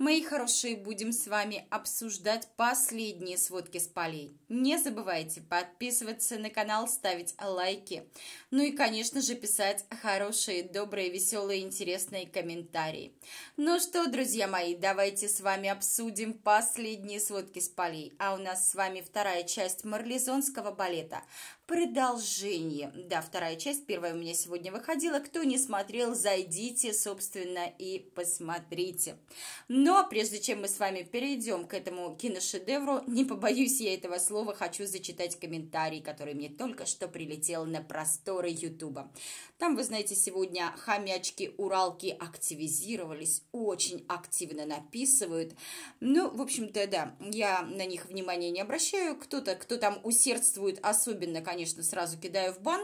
Мои хорошие, будем с вами обсуждать последние сводки с полей. Не забывайте подписываться на канал, ставить лайки. Ну и, конечно же, писать хорошие, добрые, веселые, интересные комментарии. Ну что, друзья мои, давайте с вами обсудим последние сводки с полей. А у нас с вами вторая часть марлезонского балета продолжение. Да, вторая часть, первая у меня сегодня выходила. Кто не смотрел, зайдите, собственно, и посмотрите. Но прежде чем мы с вами перейдем к этому киношедевру, не побоюсь я этого слова, хочу зачитать комментарий, который мне только что прилетел на просторы Ютуба. Там, вы знаете, сегодня хомячки Уралки активизировались, очень активно написывают. Ну, в общем-то, да, я на них внимания не обращаю. Кто-то, кто там усердствует, особенно, конечно, конечно, сразу кидаю в бан.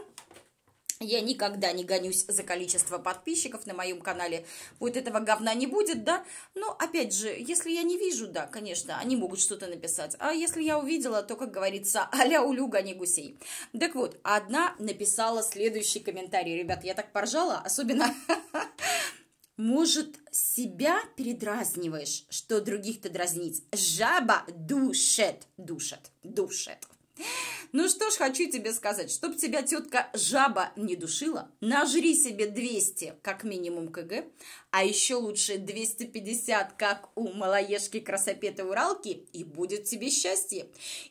Я никогда не гонюсь за количество подписчиков на моем канале. Вот этого говна не будет, да? Но, опять же, если я не вижу, да, конечно, они могут что-то написать. А если я увидела, то, как говорится, а-ля улю гони а гусей. Так вот, одна написала следующий комментарий. Ребят, я так поржала, особенно... Может, себя передразниваешь, что других-то дразнить? Жаба душет, душет, душет. Ну что ж, хочу тебе сказать, чтоб тебя тетка жаба не душила, нажри себе 200 как минимум кг, а еще лучше 250, как у малоежки красопеты Уралки, и будет тебе счастье.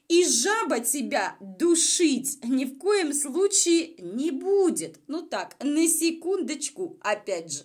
И жаба тебя душить ни в коем случае не будет. Ну так, на секундочку, опять же.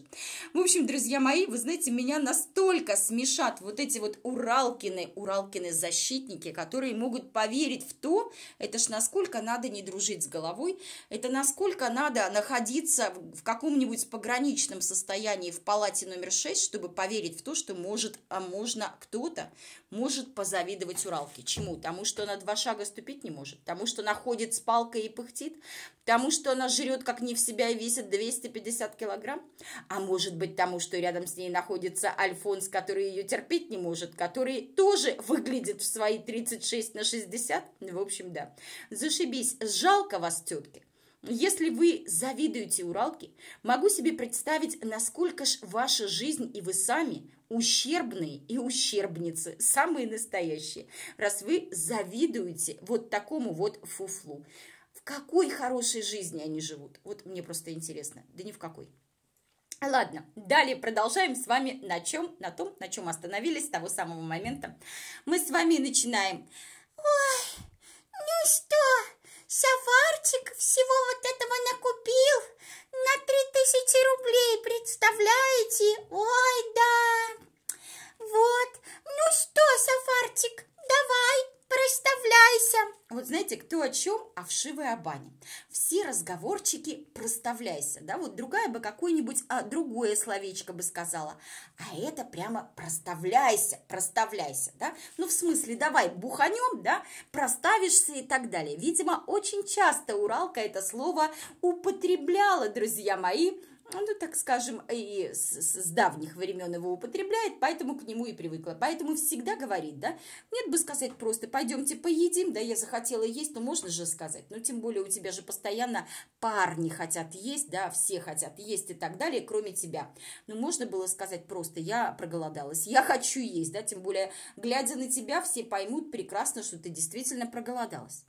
В общем, друзья мои, вы знаете, меня настолько смешат вот эти вот Уралкины, Уралкины-защитники, которые могут поверить в то, это ж насколько надо не дружить с головой, это насколько надо находиться в каком-нибудь пограничном состоянии в палате платье номер 6, чтобы поверить в то, что может, а можно кто-то, может позавидовать Уралке. Чему? Тому, что она два шага ступить не может, тому, что она ходит с палкой и пыхтит, тому, что она жрет как не в себя и весит 250 килограмм, а может быть тому, что рядом с ней находится Альфонс, который ее терпеть не может, который тоже выглядит в свои 36 на 60. В общем, да. Зашибись, жалко вас, тетки. Если вы завидуете уралке, могу себе представить, насколько ж ваша жизнь и вы сами ущербные и ущербницы, самые настоящие, раз вы завидуете вот такому вот фуфлу. В какой хорошей жизни они живут? Вот мне просто интересно. Да ни в какой. Ладно, далее продолжаем с вами на чем, на том, на чем остановились с того самого момента. Мы с вами начинаем. Ой, ну что, Саварчик всего вот этого накупил на три тысячи рублей, представляете? Ой, да! Вот, ну что, Саварчик, давай, проставляйся. Вот знаете, кто о чем, а вшивы о Все разговорчики проставляйся, да, вот другая бы какое-нибудь а, другое словечко бы сказала, а это прямо проставляйся, проставляйся, да, ну в смысле давай буханем, да, проставишься и так далее. Видимо, очень часто Уралка это слово употребляла, друзья мои, ну, так скажем, и с, с давних времен его употребляет, поэтому к нему и привыкла. Поэтому всегда говорит, да, нет бы сказать просто, пойдемте поедим, да, я захотела есть, но можно же сказать, ну, тем более у тебя же постоянно парни хотят есть, да, все хотят есть и так далее, кроме тебя. Ну, можно было сказать просто, я проголодалась, я хочу есть, да, тем более, глядя на тебя, все поймут прекрасно, что ты действительно проголодалась.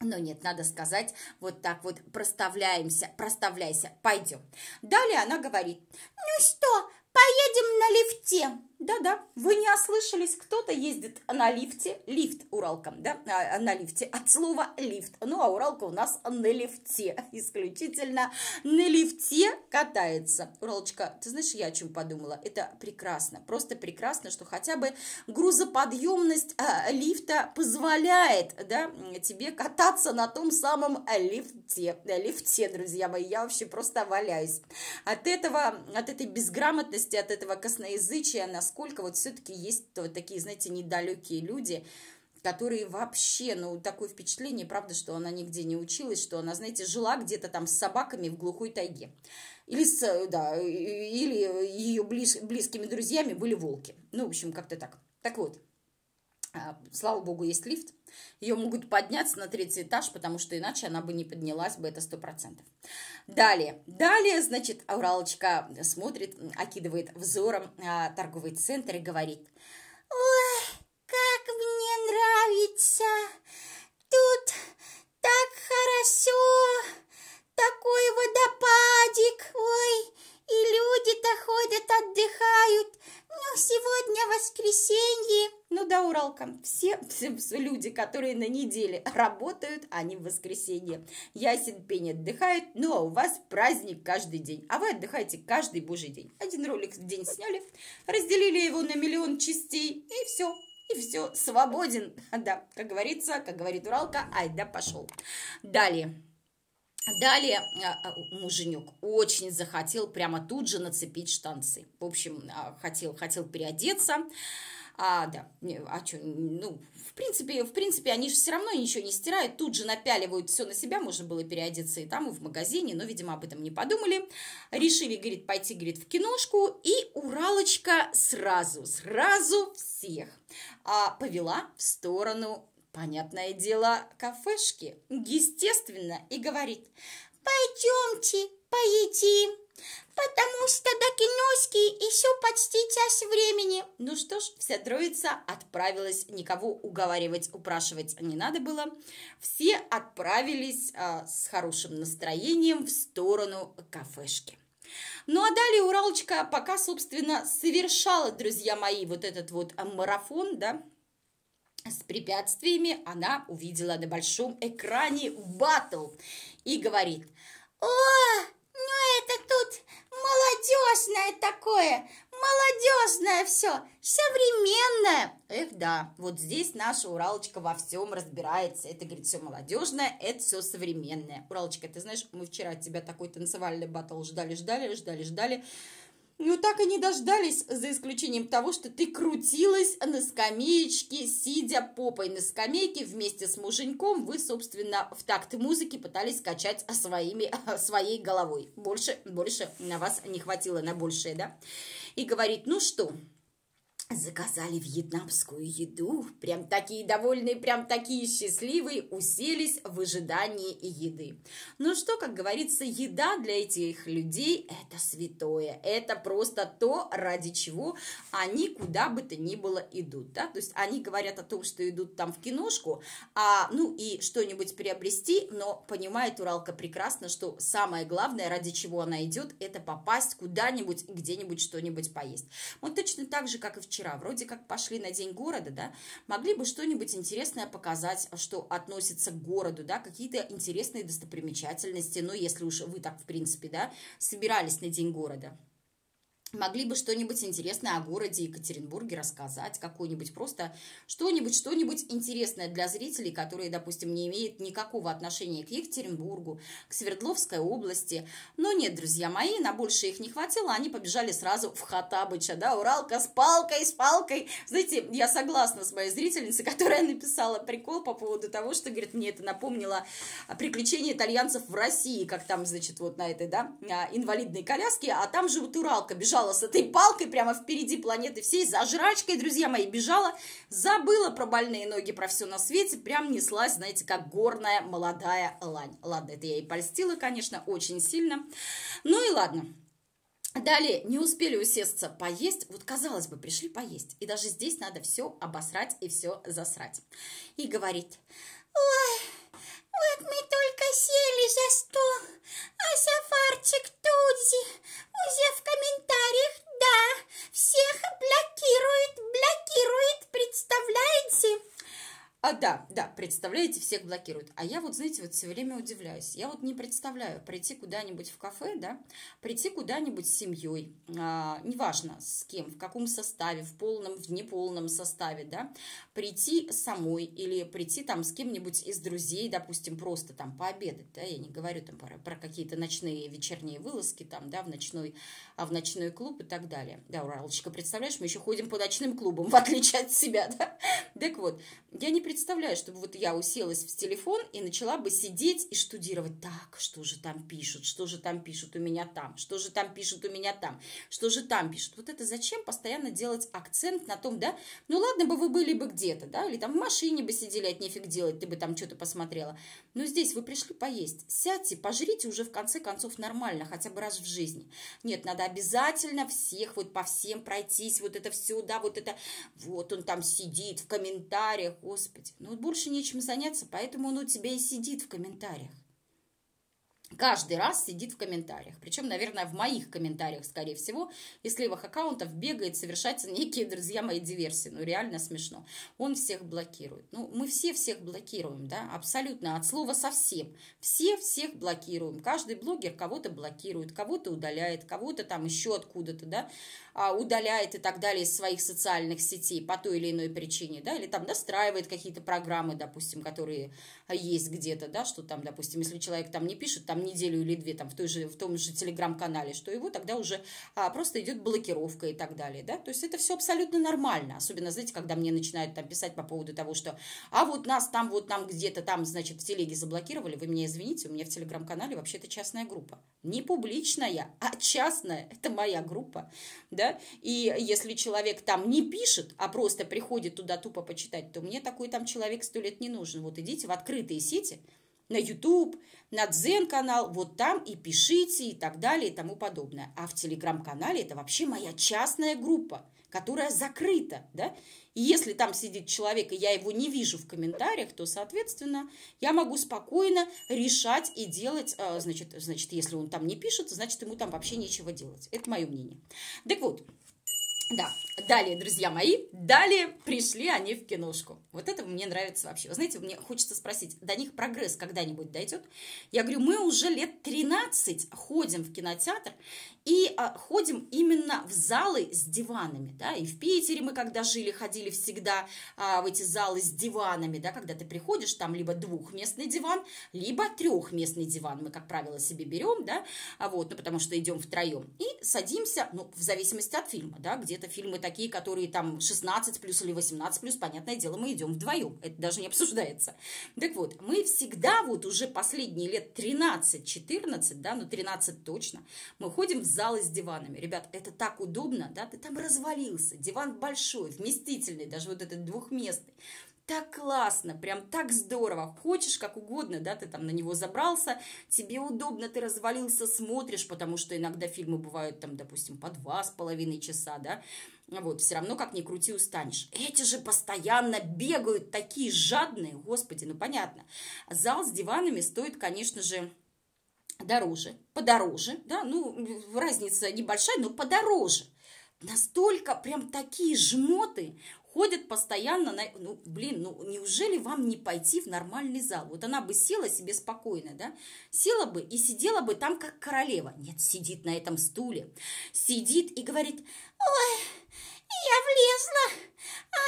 Но нет, надо сказать вот так вот, проставляемся, проставляйся, пойдем. Далее она говорит, ну что, поедем на лифте. Да-да, вы не ослышались, кто-то ездит на лифте, лифт уралком да, а, а, на лифте, от слова лифт. Ну, а Уралка у нас на лифте, исключительно на лифте катается. Уралочка, ты знаешь, я о чем подумала? Это прекрасно, просто прекрасно, что хотя бы грузоподъемность э, а, лифта позволяет, да, тебе кататься на том самом лифте, лифте, друзья мои, я вообще просто валяюсь. От этого, от этой безграмотности, от этого косноязычия, на насколько вот все-таки есть вот такие, знаете, недалекие люди, которые вообще, ну, такое впечатление, правда, что она нигде не училась, что она, знаете, жила где-то там с собаками в глухой тайге. Или, с, да, или ее близ, близкими друзьями были волки. Ну, в общем, как-то так. Так вот, а, слава богу, есть лифт. Ее могут поднять на третий этаж, потому что иначе она бы не поднялась бы, это сто процентов. Далее, далее, значит, Уралочка смотрит, окидывает взором а, торговый центр и говорит, «Ой, как мне нравится! Тут так хорошо! Такой водопадик! Ой, и люди-то ходят, отдыхают, ну, сегодня воскресенье. Ну да, Уралка, все, все, все люди, которые на неделе работают, они в воскресенье. Ясен пень отдыхает, ну а у вас праздник каждый день, а вы отдыхаете каждый божий день. Один ролик в день сняли, разделили его на миллион частей, и все, и все, свободен. Да, как говорится, как говорит Уралка, ай да пошел. Далее. Далее а, а, муженек очень захотел прямо тут же нацепить штанцы. В общем, а, хотел, хотел переодеться. А, да, а что, ну, в принципе, в принципе, они же все равно ничего не стирают, тут же напяливают все на себя, можно было переодеться и там, и в магазине, но, видимо, об этом не подумали. Решили, говорит, пойти, говорит, в киношку, и Уралочка сразу, сразу всех а, повела в сторону Понятное дело, кафешки, естественно, и говорит «Пойдемте, поедим» потому что до киноски еще почти час времени. Ну что ж, вся троица отправилась, никого уговаривать, упрашивать не надо было. Все отправились а, с хорошим настроением в сторону кафешки. Ну а далее Уралочка пока, собственно, совершала, друзья мои, вот этот вот марафон, да, с препятствиями она увидела на большом экране батл и говорит «О, ну это тут молодежное такое, молодежное все, современное. Эх, да, вот здесь наша Уралочка во всем разбирается. Это, говорит, все молодежное, это все современное. Уралочка, ты знаешь, мы вчера от тебя такой танцевальный батл ждали, ждали, ждали, ждали. Ну, так и не дождались, за исключением того, что ты крутилась на скамеечке, сидя попой на скамейке вместе с муженьком. Вы, собственно, в такт музыки пытались качать своими, своей головой. Больше, больше на вас не хватило на большее, да? И говорит, ну что, Заказали вьетнамскую еду, прям такие довольные, прям такие счастливые, уселись в ожидании еды. Ну что, как говорится, еда для этих людей – это святое, это просто то, ради чего они куда бы то ни было идут, да, то есть они говорят о том, что идут там в киношку, а, ну и что-нибудь приобрести, но понимает Уралка прекрасно, что самое главное, ради чего она идет, это попасть куда-нибудь, где-нибудь что-нибудь поесть. Вот точно так же, как и в вчера, вроде как пошли на День города, да, могли бы что-нибудь интересное показать, что относится к городу, да, какие-то интересные достопримечательности, ну, если уж вы так, в принципе, да, собирались на День города могли бы что-нибудь интересное о городе Екатеринбурге рассказать, какое-нибудь просто что-нибудь, что-нибудь интересное для зрителей, которые, допустим, не имеют никакого отношения к Екатеринбургу, к Свердловской области. Но нет, друзья мои, на больше их не хватило, они побежали сразу в Хатабыча, да, Уралка с палкой, с палкой. Знаете, я согласна с моей зрительницей, которая написала прикол по поводу того, что, говорит, мне это напомнило приключения итальянцев в России, как там, значит, вот на этой, да, а, инвалидной коляске, а там же вот Уралка бежала бежала с этой палкой прямо впереди планеты всей, за жрачкой, друзья мои, бежала, забыла про больные ноги, про все на свете, прям неслась, знаете, как горная молодая лань. Ладно, это я и польстила, конечно, очень сильно. Ну и ладно. Далее, не успели усесться поесть, вот казалось бы, пришли поесть, и даже здесь надо все обосрать и все засрать. И говорить ой, вот мы только сели за стол, а Сафарчик тут же уже в комментариях, да, всех блокирует, блокирует, представляете? А, да, да, представляете, всех блокируют. А я вот, знаете, вот все время удивляюсь. Я вот не представляю прийти куда-нибудь в кафе, да, прийти куда-нибудь с семьей, а, неважно с кем, в каком составе, в полном, в неполном составе, да, прийти самой или прийти там с кем-нибудь из друзей, допустим, просто там пообедать, да, я не говорю там про, про какие-то ночные вечерние вылазки там, да, в ночной, а в ночной клуб и так далее. Да, Уралочка, представляешь, мы еще ходим по ночным клубам, в отличие от себя, да. Так вот, я не представляю, представляю, чтобы вот я уселась в телефон и начала бы сидеть и штудировать. Так, что же там пишут, что же там пишут у меня там, что же там пишут у меня там, что же там пишут. Вот это зачем постоянно делать акцент на том, да, ну ладно бы вы были бы где-то, да, или там в машине бы сидели, от нефиг делать, ты бы там что-то посмотрела. Но здесь вы пришли поесть, сядьте, пожрите уже в конце концов нормально, хотя бы раз в жизни. Нет, надо обязательно всех вот по всем пройтись, вот это все, да, вот это, вот он там сидит в комментариях, господи, Господи. Но ну, больше нечем заняться, поэтому он у тебя и сидит в комментариях. Каждый раз сидит в комментариях. Причем, наверное, в моих комментариях, скорее всего, из кривых аккаунтов бегает, совершается некие, друзья мои, диверсии. Ну, реально смешно. Он всех блокирует. Ну, мы все всех блокируем, да, абсолютно, от слова совсем. Все всех блокируем. Каждый блогер кого-то блокирует, кого-то удаляет, кого-то там еще откуда-то, да. А, удаляет и так далее из своих социальных сетей по той или иной причине, да, или там настраивает какие-то программы, допустим, которые есть где-то, да, что там, допустим, если человек там не пишет там неделю или две там в, той же, в том же телеграм-канале, что его тогда уже а, просто идет блокировка и так далее, да, то есть это все абсолютно нормально, особенно, знаете, когда мне начинают там писать по поводу того, что, а вот нас там, вот нам где-то там, значит, в телеге заблокировали, вы меня извините, у меня в телеграм-канале вообще-то частная группа, не публичная, а частная, это моя группа, да, и если человек там не пишет, а просто приходит туда тупо почитать, то мне такой там человек сто лет не нужен. Вот идите в открытые сети, на YouTube, на Дзен-канал, вот там и пишите и так далее и тому подобное. А в Телеграм-канале это вообще моя частная группа – которая закрыта, да, и если там сидит человек, и я его не вижу в комментариях, то, соответственно, я могу спокойно решать и делать, э, значит, значит, если он там не пишет, значит, ему там вообще нечего делать. Это мое мнение. Так вот, да, далее, друзья мои, далее пришли они в киношку. Вот это мне нравится вообще. Вы знаете, мне хочется спросить, до них прогресс когда-нибудь дойдет? Я говорю, мы уже лет 13 ходим в кинотеатр и а, ходим именно в залы с диванами, да, и в Питере мы когда жили, ходили всегда а, в эти залы с диванами, да, когда ты приходишь, там либо двухместный диван, либо трехместный диван, мы, как правило, себе берем, да, а вот, ну, потому что идем втроем, и садимся, ну, в зависимости от фильма, да, где где-то фильмы такие, которые там 16 плюс или 18 плюс, понятное дело, мы идем вдвоем, это даже не обсуждается. Так вот, мы всегда вот уже последние лет 13-14, да, ну 13 точно, мы ходим в залы с диванами. Ребят, это так удобно, да, ты там развалился, диван большой, вместительный, даже вот этот двухместный так классно, прям так здорово, хочешь как угодно, да, ты там на него забрался, тебе удобно, ты развалился, смотришь, потому что иногда фильмы бывают там, допустим, по два с половиной часа, да, вот, все равно как ни крути устанешь. Эти же постоянно бегают, такие жадные, господи, ну понятно. Зал с диванами стоит, конечно же, дороже, подороже, да, ну, разница небольшая, но подороже настолько прям такие жмоты ходят постоянно, на, ну, блин, ну, неужели вам не пойти в нормальный зал? Вот она бы села себе спокойно, да, села бы и сидела бы там, как королева. Нет, сидит на этом стуле, сидит и говорит, ой, я влезла, а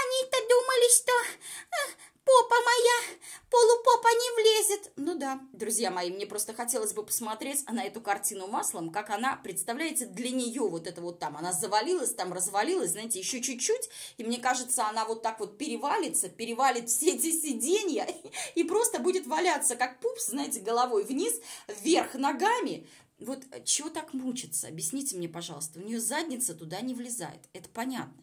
они-то думали, что а, попа моя, полупопа не влезет. Ну да, друзья мои, мне просто хотелось бы посмотреть на эту картину маслом, как она, представляете, для нее вот это вот там, она завалилась, там развалилась, знаете, еще чуть-чуть, и мне кажется, она вот так вот перевалится, перевалит все эти сиденья и просто будет валяться, как пупс, знаете, головой вниз, вверх ногами, вот чего так мучиться? Объясните мне, пожалуйста. У нее задница туда не влезает. Это понятно.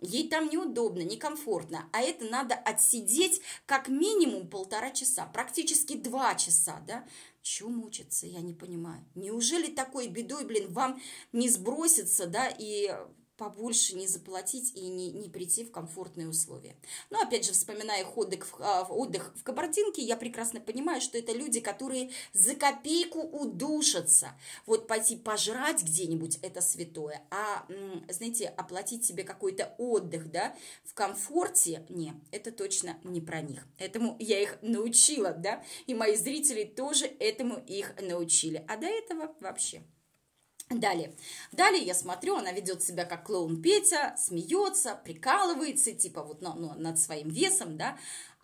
Ей там неудобно, некомфортно, а это надо отсидеть как минимум полтора часа, практически два часа, да? Чего мучиться, я не понимаю. Неужели такой бедой, блин, вам не сбросится, да, и побольше не заплатить и не, не прийти в комфортные условия. Но опять же, вспоминая отдых, а, в, отдых в Кабардинке, я прекрасно понимаю, что это люди, которые за копейку удушатся. Вот пойти пожрать где-нибудь – это святое. А, знаете, оплатить себе какой-то отдых, да, в комфорте – не, это точно не про них. Этому я их научила, да, и мои зрители тоже этому их научили. А до этого вообще – Далее. Далее я смотрю, она ведет себя как клоун Петя, смеется, прикалывается, типа вот ну, ну, над своим весом, да.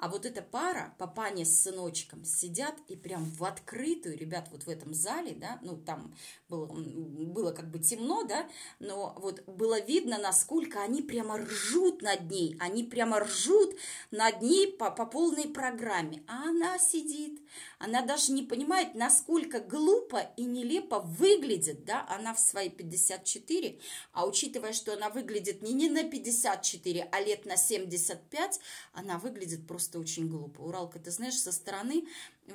А вот эта пара, папаня с сыночком, сидят и прям в открытую, ребят, вот в этом зале, да, ну, там было, было как бы темно, да, но вот было видно, насколько они прямо ржут над ней, они прямо ржут над ней по, по полной программе. А она сидит, она даже не понимает, насколько глупо и нелепо выглядит, да, она в свои 54, а учитывая, что она выглядит не, не на 54, а лет на 75, она выглядит просто просто очень глупо. Уралка, ты знаешь, со стороны,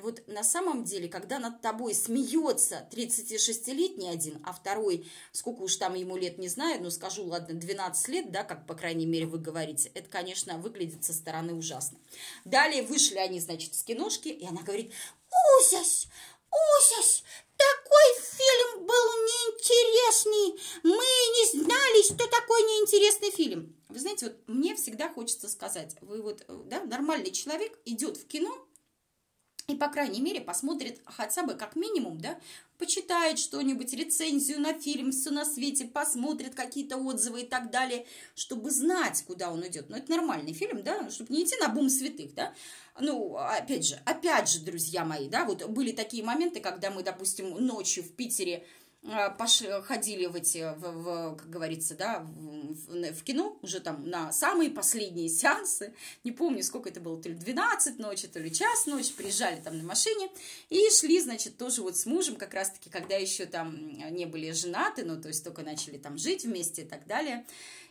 вот на самом деле, когда над тобой смеется 36-летний один, а второй, сколько уж там ему лет, не знаю, но скажу, ладно, 12 лет, да, как, по крайней мере, вы говорите, это, конечно, выглядит со стороны ужасно. Далее вышли они, значит, с киношки, и она говорит, Усясь, Усясь, такой фильм был неинтересный. Мы не знали, что такое неинтересный фильм. Вы знаете, вот мне всегда хочется сказать, вы вот, да, нормальный человек идет в кино, и, по крайней мере, посмотрит хотя бы как минимум, да, почитает что-нибудь, рецензию на фильм, все на свете, посмотрит какие-то отзывы и так далее, чтобы знать, куда он идет. Но это нормальный фильм, да, чтобы не идти на бум святых, да. Ну, опять же, опять же, друзья мои, да, вот были такие моменты, когда мы, допустим, ночью в Питере Э, ходили в эти, в, в, как говорится, да, в, в кино уже там на самые последние сеансы, не помню, сколько это было, то ли 12 ночи, то ли час ночи, приезжали там на машине и шли, значит, тоже вот с мужем, как раз-таки, когда еще там не были женаты, ну, то есть только начали там жить вместе и так далее,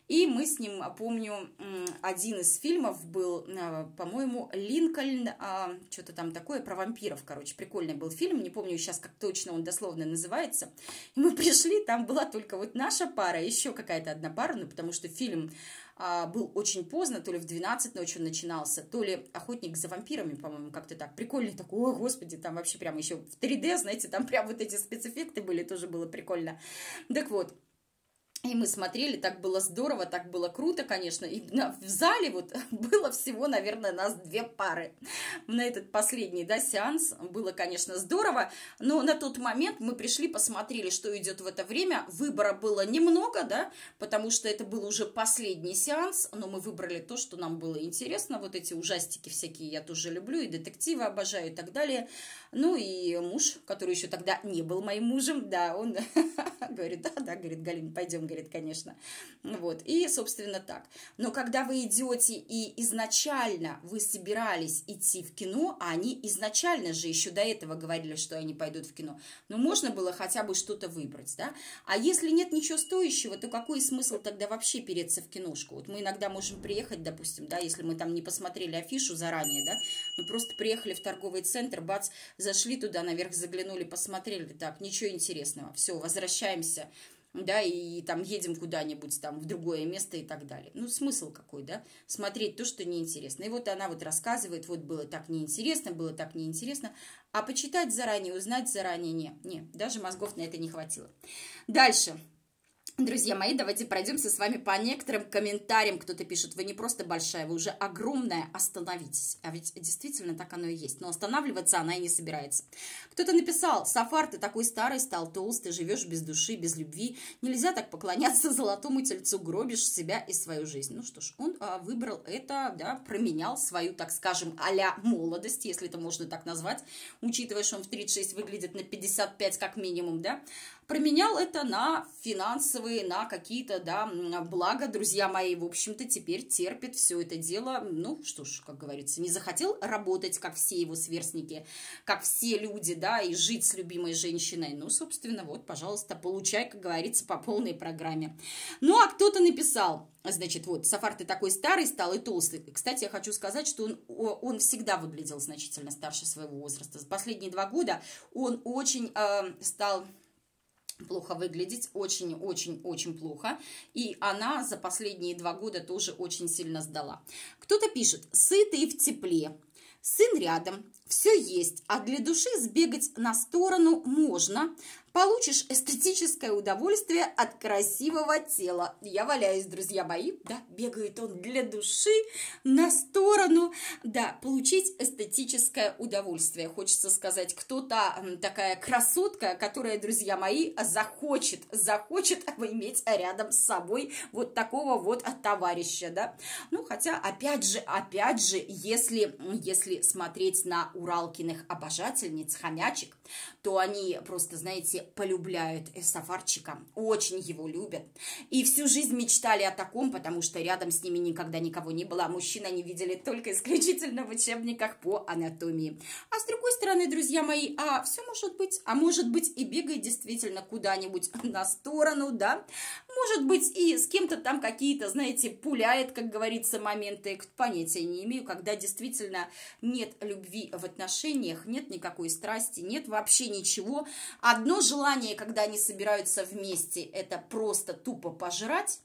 и мы с ним, а, помню, один из фильмов был, а, по-моему, «Линкольн», а, что-то там такое, про вампиров, короче, прикольный был фильм, не помню сейчас, как точно он дословно называется. И мы пришли, там была только вот наша пара, еще какая-то одна пара, ну, потому что фильм был очень поздно, то ли в 12 ночи он начинался, то ли «Охотник за вампирами», по-моему, как-то так. Прикольный такой, о, господи, там вообще прям еще в 3D, знаете, там прям вот эти спецэффекты были, тоже было прикольно. Так вот, и мы смотрели, так было здорово, так было круто, конечно. И в зале вот было всего, наверное, нас две пары. На этот последний, да, сеанс было, конечно, здорово. Но на тот момент мы пришли, посмотрели, что идет в это время. Выбора было немного, да, потому что это был уже последний сеанс. Но мы выбрали то, что нам было интересно. Вот эти ужастики всякие я тоже люблю, и детективы обожаю, и так далее. Ну и муж, который еще тогда не был моим мужем, да, он говорит, да, да, говорит, Галин, пойдем, говорит говорит, конечно. Вот, и, собственно, так. Но когда вы идете и изначально вы собирались идти в кино, а они изначально же еще до этого говорили, что они пойдут в кино, но ну, можно было хотя бы что-то выбрать, да? А если нет ничего стоящего, то какой смысл тогда вообще переться в киношку? Вот мы иногда можем приехать, допустим, да, если мы там не посмотрели афишу заранее, да, мы просто приехали в торговый центр, бац, зашли туда наверх, заглянули, посмотрели, так, ничего интересного, все, возвращаемся да, и там едем куда-нибудь там в другое место и так далее. Ну, смысл какой, да? Смотреть то, что неинтересно. И вот она вот рассказывает, вот было так неинтересно, было так неинтересно, а почитать заранее, узнать заранее, не, не, даже мозгов на это не хватило. Дальше, Друзья мои, давайте пройдемся с вами по некоторым комментариям. Кто-то пишет, вы не просто большая, вы уже огромная, остановитесь. А ведь действительно так оно и есть. Но останавливаться она и не собирается. Кто-то написал, Сафар, ты такой старый, стал толстый, живешь без души, без любви. Нельзя так поклоняться золотому тельцу, гробишь себя и свою жизнь. Ну что ж, он а, выбрал это, да, променял свою, так скажем, а молодость, если это можно так назвать, учитывая, что он в 36 выглядит на 55 как минимум, да, променял это на финансовые, на какие-то, да, блага, друзья мои, в общем-то, теперь терпит все это дело, ну, что ж, как говорится, не захотел работать, как все его сверстники, как все люди, да, и жить с любимой женщиной, ну, собственно, вот, пожалуйста, получай, как говорится, по полной программе. Ну, а кто-то написал, Значит, вот, Сафар, ты такой старый стал и толстый. Кстати, я хочу сказать, что он, он всегда выглядел значительно старше своего возраста. За последние два года он очень э, стал плохо выглядеть, очень-очень-очень плохо. И она за последние два года тоже очень сильно сдала. Кто-то пишет «сытый в тепле». Сын рядом, все есть, а для души сбегать на сторону можно, Получишь эстетическое удовольствие от красивого тела. Я валяюсь, друзья мои, да, бегает он для души на сторону. Да, получить эстетическое удовольствие. Хочется сказать, кто-то такая красотка, которая, друзья мои, захочет, захочет иметь рядом с собой вот такого вот товарища, да. Ну, хотя, опять же, опять же, если, если смотреть на Уралкиных обожательниц, хомячек, то они просто, знаете, полюбляют э, Сафарчика, очень его любят. И всю жизнь мечтали о таком, потому что рядом с ними никогда никого не было. А Мужчин они видели только исключительно в учебниках по анатомии. А с другой стороны, друзья мои, а все может быть, а может быть и бегает действительно куда-нибудь на сторону, да? может быть, и с кем-то там какие-то, знаете, пуляет, как говорится, моменты, понятия не имею, когда действительно нет любви в отношениях, нет никакой страсти, нет вообще ничего. Одно желание, когда они собираются вместе, это просто тупо пожрать,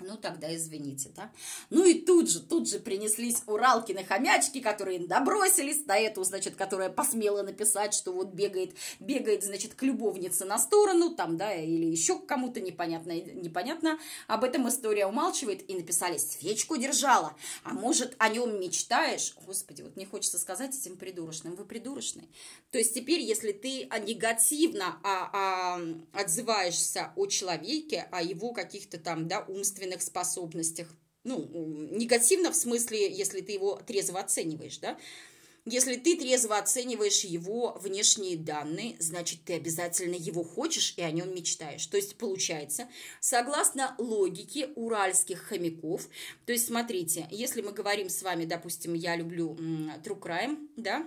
ну, тогда извините, да? Ну и тут же, тут же принеслись Уралкины хомячки, которые добросились на эту, значит, которая посмела написать, что вот бегает, бегает, значит, к любовнице на сторону, там, да, или еще к кому-то непонятно, непонятно. Об этом история умалчивает. И написали, свечку держала, а может, о нем мечтаешь? Господи, вот не хочется сказать этим придурочным, вы придурочный. То есть теперь, если ты негативно а, а, отзываешься о человеке, о его каких-то там, да, умственных умственных способностях. Ну, негативно в смысле, если ты его трезво оцениваешь, да? Если ты трезво оцениваешь его внешние данные, значит, ты обязательно его хочешь и о нем мечтаешь. То есть, получается, согласно логике уральских хомяков, то есть, смотрите, если мы говорим с вами, допустим, я люблю true crime, да,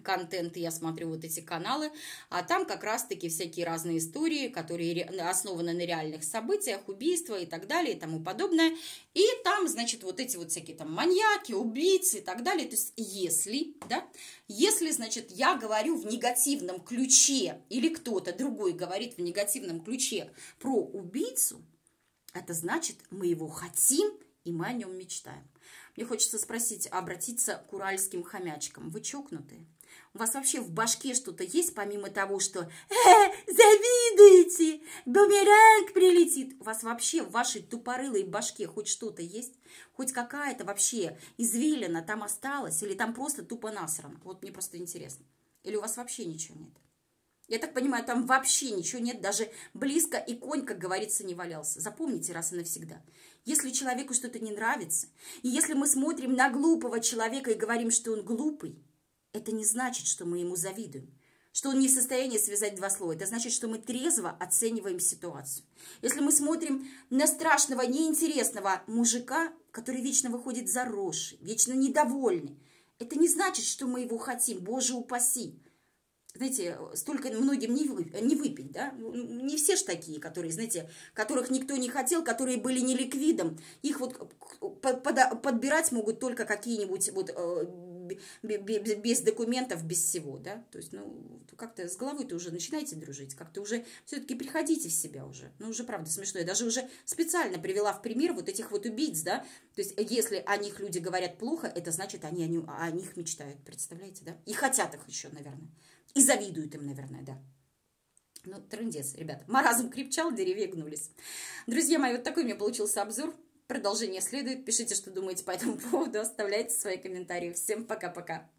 контент, я смотрю вот эти каналы, а там как раз-таки всякие разные истории, которые основаны на реальных событиях, убийства и так далее и тому подобное. И там, значит, вот эти вот всякие там маньяки, убийцы и так далее. То есть если, да, если, значит, я говорю в негативном ключе или кто-то другой говорит в негативном ключе про убийцу, это значит, мы его хотим и мы о нем мечтаем. Мне хочется спросить, обратиться к уральским хомячкам. Вы чокнутые? У вас вообще в башке что-то есть, помимо того, что э, завидуете, бумеранг прилетит? У вас вообще в вашей тупорылой башке хоть что-то есть? Хоть какая-то вообще извилина там осталась? Или там просто тупо насрано? Вот мне просто интересно. Или у вас вообще ничего нет? Я так понимаю, там вообще ничего нет, даже близко и конь, как говорится, не валялся. Запомните раз и навсегда. Если человеку что-то не нравится, и если мы смотрим на глупого человека и говорим, что он глупый, это не значит, что мы ему завидуем, что он не в состоянии связать два слова. Это значит, что мы трезво оцениваем ситуацию. Если мы смотрим на страшного, неинтересного мужика, который вечно выходит заросший, вечно недовольный, это не значит, что мы его хотим, боже упаси. Знаете, столько многим не, вы, не выпить, да? Ну, ну, не все ж такие, которые, знаете, которых никто не хотел, которые были неликвидом. Их вот под, подбирать могут только какие-нибудь вот э, без, без документов, без всего, да, то есть, ну, как-то с головой-то уже начинаете дружить, как-то уже все-таки приходите в себя уже, ну, уже, правда, смешно, я даже уже специально привела в пример вот этих вот убийц, да, то есть, э, если о них люди говорят плохо, это значит, они, они о них мечтают, представляете, да, и хотят их еще, наверное, и завидуют им, наверное, да. Ну, трындец, ребят. Маразм крепчал, деревья гнулись. Друзья мои, вот такой у меня получился обзор. Продолжение следует. Пишите, что думаете по этому поводу, оставляйте свои комментарии. Всем пока-пока.